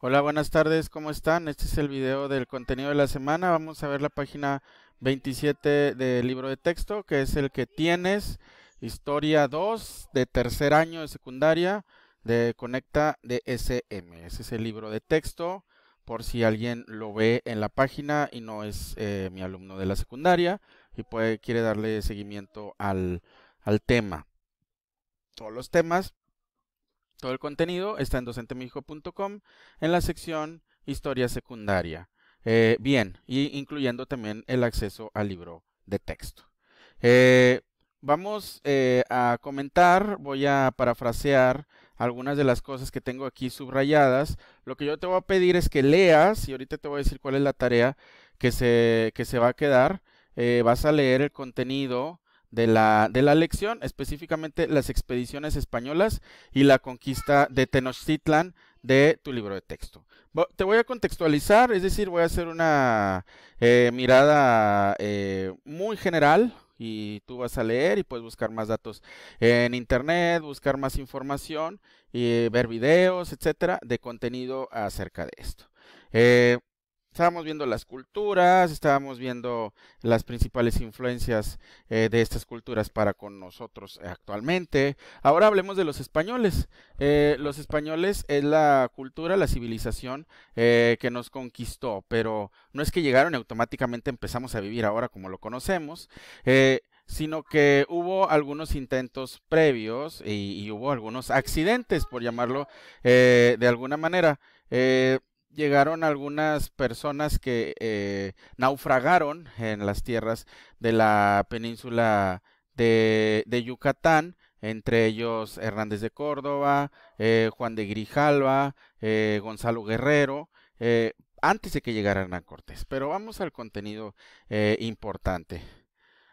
Hola, buenas tardes, ¿cómo están? Este es el video del contenido de la semana. Vamos a ver la página 27 del libro de texto, que es el que tienes, historia 2 de tercer año de secundaria de Conecta de SM. Ese es el libro de texto, por si alguien lo ve en la página y no es eh, mi alumno de la secundaria y puede, quiere darle seguimiento al, al tema. Todos los temas todo el contenido está en docentemijo.com en la sección Historia Secundaria. Eh, bien, y incluyendo también el acceso al libro de texto. Eh, vamos eh, a comentar, voy a parafrasear algunas de las cosas que tengo aquí subrayadas. Lo que yo te voy a pedir es que leas, y ahorita te voy a decir cuál es la tarea que se, que se va a quedar. vas a leer el contenido de la, de la lección, específicamente las expediciones españolas y la conquista de Tenochtitlan de tu libro de texto. Te voy a contextualizar, es decir, voy a hacer una eh, mirada eh, muy general y tú vas a leer y puedes buscar más datos en internet, buscar más información y ver videos, etcétera, de contenido acerca de esto. Eh, estábamos viendo las culturas, estábamos viendo las principales influencias eh, de estas culturas para con nosotros eh, actualmente. Ahora hablemos de los españoles. Eh, los españoles es la cultura, la civilización que nos conquistó, pero no es que llegaron y automáticamente empezamos a vivir ahora como lo conocemos sino que hubo algunos intentos previos y, hubo algunos accidentes, por llamarlo de alguna manera llegaron algunas personas que eh, naufragaron en las tierras de la península de, Yucatán, entre ellos Hernández de Córdoba, eh, Juan de Grijalva, eh, Gonzalo Guerrero, antes de que llegara Hernán Cortés. Pero vamos al contenido importante.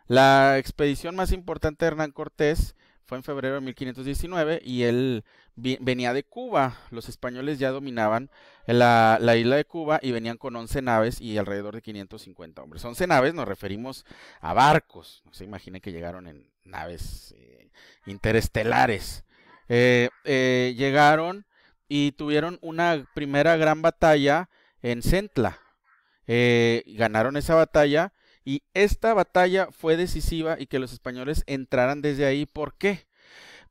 La expedición más importante de Hernán Cortés fue en febrero de 1519 y él venía de Cuba. Los españoles ya dominaban la, isla de Cuba y venían con 11 naves y alrededor de 550 hombres. 11 naves nos referimos a barcos. No se imaginen que llegaron en naves eh, interestelares. Eh, eh, llegaron y tuvieron una primera gran batalla en Centla. ganaron esa batalla y esta batalla fue decisiva y que los españoles entraran desde ahí. ¿Por qué?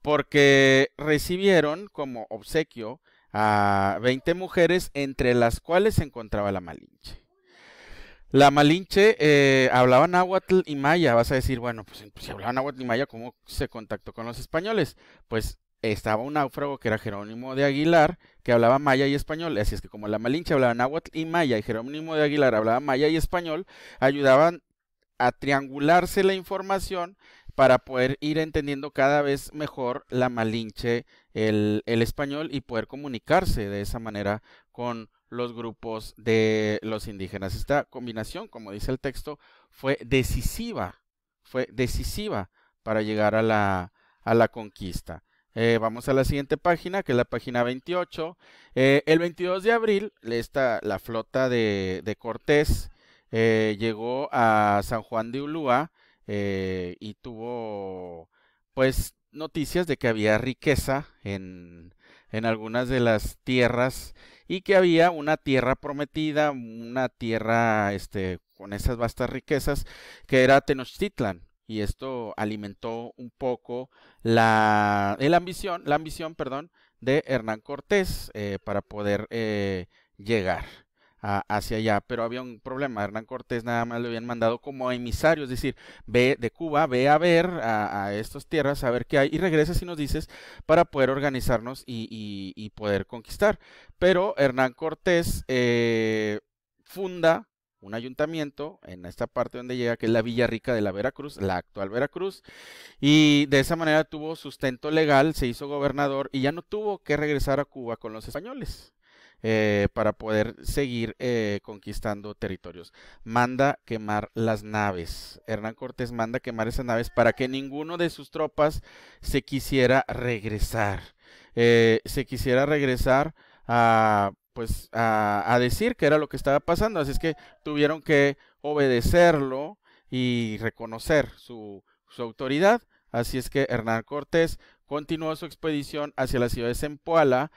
Porque recibieron como obsequio a 20 mujeres, entre las cuales se encontraba la Malinche. La Malinche eh, hablaba náhuatl y maya. Vas a decir, bueno, pues, pues, si hablaba náhuatl y maya, ¿cómo se contactó con los españoles? Pues estaba un náufrago que era Jerónimo de Aguilar, que hablaba maya y español. Así es que como la Malinche hablaba náhuatl y maya y Jerónimo de Aguilar hablaba maya y español, ayudaban a triangularse la información para poder ir entendiendo cada vez mejor la malinche, el, español y poder comunicarse de esa manera con los grupos de los indígenas. Esta combinación, como dice el texto, fue decisiva, fue decisiva para llegar a la, a la conquista. Eh, vamos a la siguiente página, que es la página 28. Eh, el 22 de abril, está la flota de, de Cortés eh, llegó a San Juan de Ulúa eh, y tuvo pues noticias de que había riqueza en, algunas de las tierras y que había una tierra prometida, una tierra este, con esas vastas riquezas, que era Tenochtitlan. Y esto alimentó un poco la, ambición, la ambición perdón, de Hernán Cortés eh, para poder llegar hacia allá. Pero había un problema, Hernán Cortés nada más le habían mandado como emisario, es decir, ve de Cuba, ve a ver a, estas tierras, a ver qué hay, y regresa si nos dices para poder organizarnos y, poder conquistar. Pero Hernán Cortés eh, funda un ayuntamiento en esta parte donde llega, que es la Villa Rica de la Veracruz, la actual Veracruz, y de esa manera tuvo sustento legal, se hizo gobernador y ya no tuvo que regresar a Cuba con los españoles. Eh, para poder seguir eh, conquistando territorios. Manda quemar las naves. Hernán Cortés manda quemar esas naves para que ninguno de sus tropas se quisiera regresar. Eh, se quisiera regresar a pues a, decir que era lo que estaba pasando. Así es que tuvieron que obedecerlo y reconocer su, autoridad. Así es que Hernán Cortés continuó su expedición hacia la ciudad de Zempoala,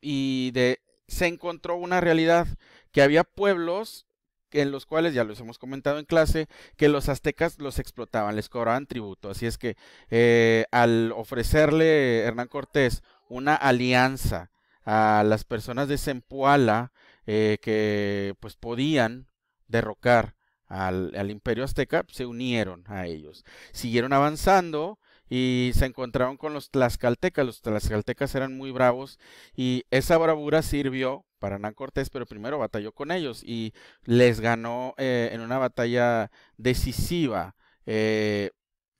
y de, se encontró una realidad, que había pueblos en los cuales, ya los hemos comentado en clase, que los aztecas los explotaban, les cobraban tributo. Así es que eh, al ofrecerle Hernán Cortés una alianza a las personas de Cempoala eh, que pues podían derrocar al, al imperio azteca, se unieron a ellos. Siguieron avanzando y se encontraron con los tlaxcaltecas. Los tlaxcaltecas eran muy bravos y esa bravura sirvió para Hernán Cortés, pero primero batalló con ellos y les ganó eh, en una batalla decisiva. Eh,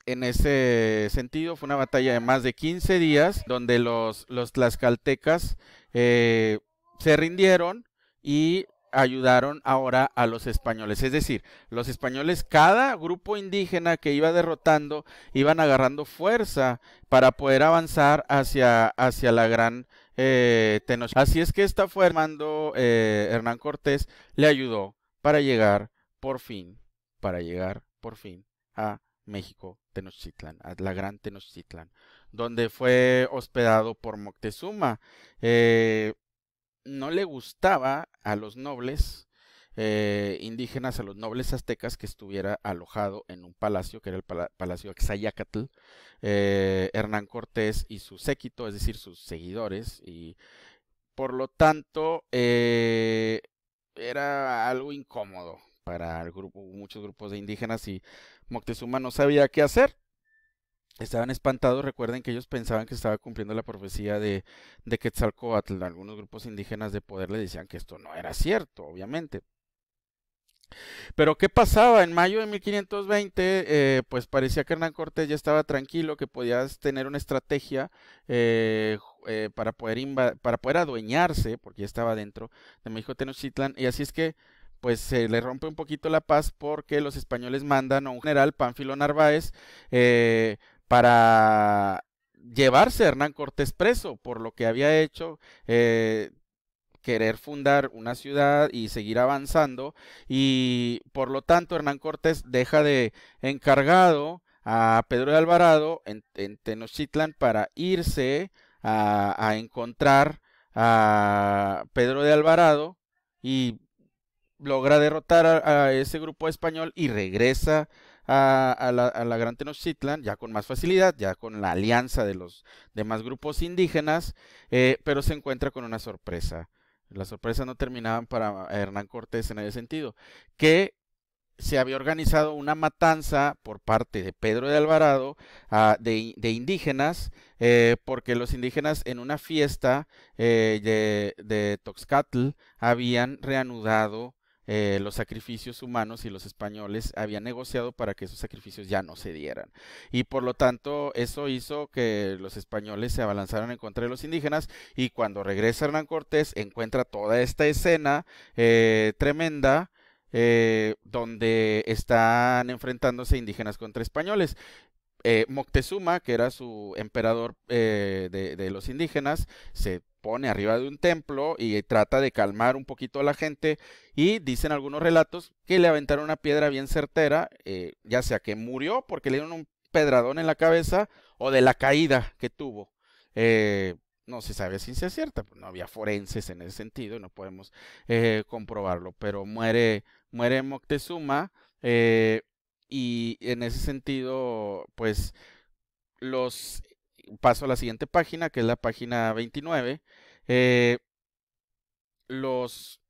en ese sentido fue una batalla de más de 15 días donde los, los tlaxcaltecas eh, se rindieron y ayudaron ahora a los españoles. Es decir, los españoles, cada grupo indígena que iba derrotando, iban agarrando fuerza para poder avanzar hacia, hacia la gran eh, Tenochtitlan. Así es que esta fue eh, Hernán Cortés le ayudó para llegar por fin, para llegar por fin a México, Tenochtitlan, a la gran Tenochtitlan, donde fue hospedado por Moctezuma. Eh, no le gustaba a los nobles eh, indígenas, a los nobles aztecas, que estuviera alojado en un palacio, que era el Palacio Axayacatl. Eh, Hernán Cortés y su séquito, es decir, sus seguidores, y por lo tanto eh, era algo incómodo para el grupo, muchos grupos de indígenas y Moctezuma no sabía qué hacer. Estaban espantados, recuerden que ellos pensaban que estaba cumpliendo la profecía de, de Quetzalcoatl. Algunos grupos indígenas de poder le decían que esto no era cierto, obviamente. Pero ¿qué pasaba? En mayo de 1520, eh, pues parecía que Hernán Cortés ya estaba tranquilo, que podía tener una estrategia eh, eh, para, poder para poder adueñarse, porque ya estaba dentro de México Tenochtitlan, y así es que pues se le rompe un poquito la paz porque los españoles mandan a un general, Pánfilo Narváez, para llevarse a Hernán Cortés preso por lo que había hecho, eh, querer fundar una ciudad y seguir avanzando. Y por lo tanto, Hernán Cortés deja de encargado a Pedro de Alvarado en, Tenochtitlan para irse a, encontrar a Pedro de Alvarado y logra derrotar a, ese grupo español y regresa a, la, Gran Tenochtitlan, ya con más facilidad, ya con la alianza de los demás grupos indígenas, eh, pero se encuentra con una sorpresa. Las sorpresas no terminaban para Hernán Cortés en ese sentido, que se había organizado una matanza por parte de Pedro de Alvarado ah, de, indígenas, eh, porque los indígenas en una fiesta eh, de, de Toxcatl habían reanudado eh, los sacrificios humanos y los españoles habían negociado para que esos sacrificios ya no se dieran. Y por lo tanto, eso hizo que los españoles se abalanzaran en contra de los indígenas y cuando regresa Hernán Cortés encuentra toda esta escena eh, tremenda. Eh, donde están enfrentándose indígenas contra españoles. Moctezuma, que era su emperador de, los indígenas, se pone arriba de un templo y trata de calmar un poquito a la gente y dicen algunos relatos que le aventaron una piedra bien certera, eh, ya sea que murió porque le dieron un pedradón en la cabeza o de la caída que tuvo. Eh, no se sabe si sea cierta, pues, no había forenses en ese sentido no podemos eh, comprobarlo, pero muere, muere Moctezuma y en ese sentido, pues los paso a la siguiente página, que es la página 29. Eh, los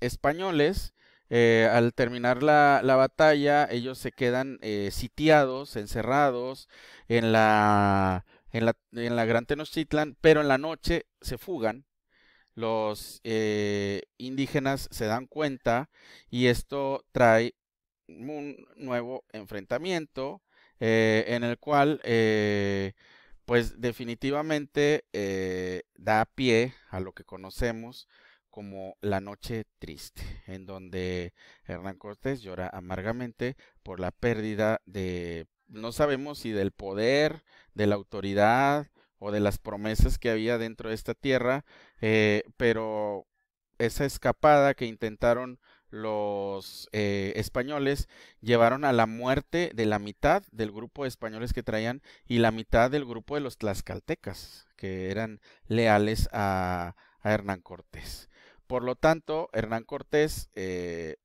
españoles, eh, al terminar la, la, batalla, ellos se quedan eh, sitiados, encerrados en la, en, la, en la Gran Tenochtitlan, pero en la noche se fugan. Los indígenas se dan cuenta y esto trae un nuevo enfrentamiento en el cual pues definitivamente eh, da pie a lo que conocemos como la noche triste, en donde Hernán Cortés llora amargamente por la pérdida de, no sabemos si del poder, de la autoridad o de las promesas que había dentro de esta tierra, eh, pero esa escapada que intentaron los eh, españoles llevaron a la muerte de la mitad del grupo de españoles que traían y la mitad del grupo de los tlaxcaltecas, que eran leales a, Hernán Cortés. Por lo tanto, Hernán Cortés eh,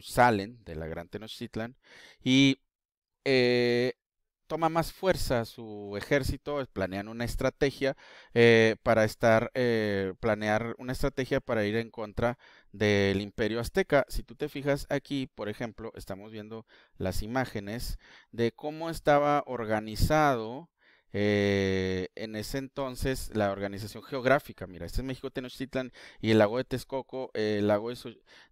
salen de la Gran Tenochtitlan y eh, toma más fuerza su ejército, planean una estrategia para estar, planear una estrategia para ir en contra del imperio azteca. Si tú te fijas aquí, por ejemplo, estamos viendo las imágenes de cómo estaba organizado eh, en ese entonces la organización geográfica. Mira, este es México Tenochtitlan y el lago de Texcoco, el lago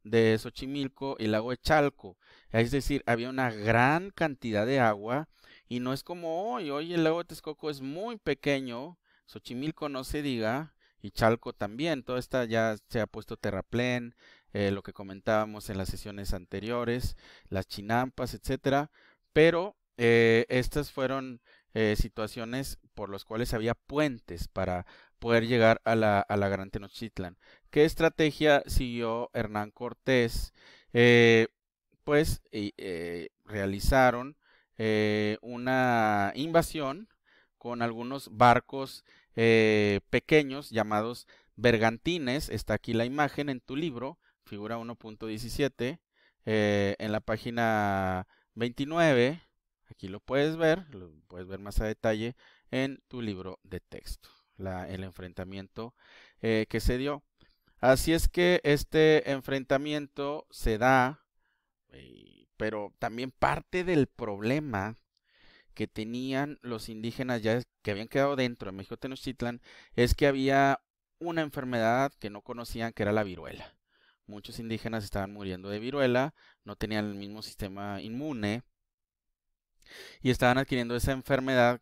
de, Xochimilco y el lago de Chalco. Es decir, había una gran cantidad de agua y no es como hoy. Hoy el lago de Texcoco es muy pequeño, Xochimilco no se diga y Chalco también. toda esta ya se ha puesto terraplén, eh, lo que comentábamos en las sesiones anteriores, las chinampas, etcétera. Pero eh, estas fueron eh, situaciones por las cuales había puentes para poder llegar a la, a la Gran Tenochtitlan. ¿Qué estrategia siguió Hernán Cortés? pues realizaron una invasión con algunos barcos eh, pequeños llamados bergantines. Está aquí la imagen en tu libro, figura 1.17, eh, en la página 29. Aquí lo puedes ver, lo puedes ver más a detalle en tu libro de texto, el enfrentamiento eh, que se dio. Así es que este enfrentamiento se da, pero también parte del problema que tenían los indígenas ya que habían quedado dentro de México Tenochtitlan es que había una enfermedad que no conocían que era la viruela. Muchos indígenas estaban muriendo de viruela, no tenían el mismo sistema inmune y estaban adquiriendo esa enfermedad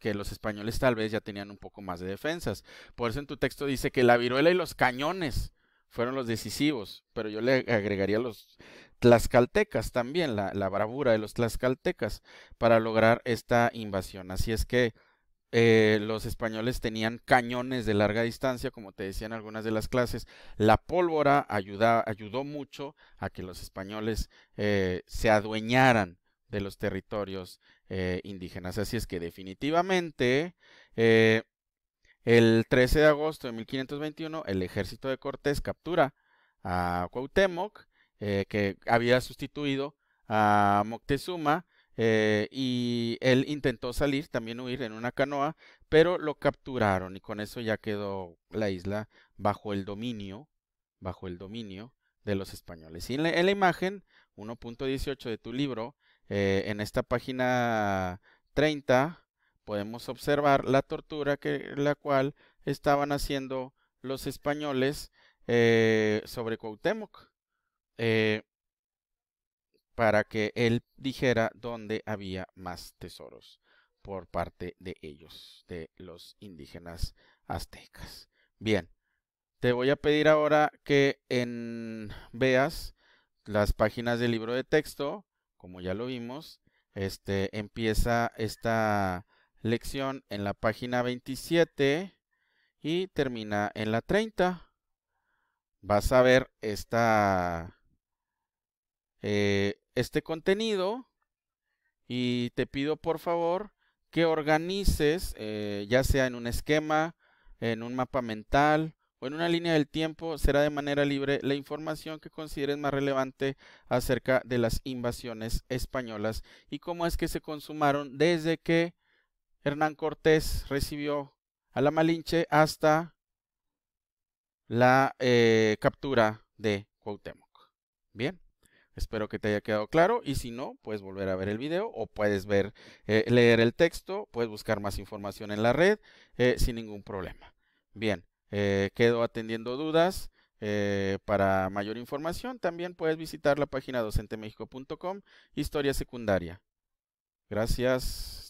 que los españoles tal vez ya tenían un poco más de defensas. Por eso en tu texto dice que la viruela y los cañones fueron los decisivos, pero yo le agregaría los tlaxcaltecas también, la, bravura de los tlaxcaltecas para lograr esta invasión. Así es que eh, los españoles tenían cañones de larga distancia, como te decía en algunas de las clases. La pólvora ayudó mucho a que los españoles eh, se adueñaran de los territorios eh, indígenas. Así es que definitivamente el 13 de agosto de 1521, el ejército de Cortés captura a Cuauhtémoc, eh, que había sustituido a Moctezuma, eh, y él intentó salir, también huir en una canoa, pero lo capturaron y con eso ya quedó la isla bajo el dominio, bajo el dominio de los españoles. Y en la, imagen 1.18 de tu libro, eh, en esta página 30, podemos observar la tortura que la cual estaban haciendo los españoles eh, sobre Cuauhtémoc eh, para que él dijera dónde había más tesoros por parte de ellos, de los indígenas aztecas. Bien, te voy a pedir ahora que en, veas las páginas del libro de texto, como ya lo vimos, este empieza esta lección en la página 27 y termina en la 30. Vas a ver esta, eh, este contenido y te pido por favor que organices, eh, ya sea en un esquema, en un mapa mental o en una línea del tiempo, será de manera libre la información que consideres más relevante acerca de las invasiones españolas y cómo es que se consumaron desde que Hernán Cortés recibió a la Malinche hasta la eh, captura de Cuauhtémoc. Bien, espero que te haya quedado claro y si no, puedes volver a ver el video o puedes eh, leer el texto, puedes buscar más información en la red eh, sin ningún problema. Bien, quedo atendiendo dudas. para mayor información, también puedes visitar la página docentemexico.com, historia secundaria. Gracias.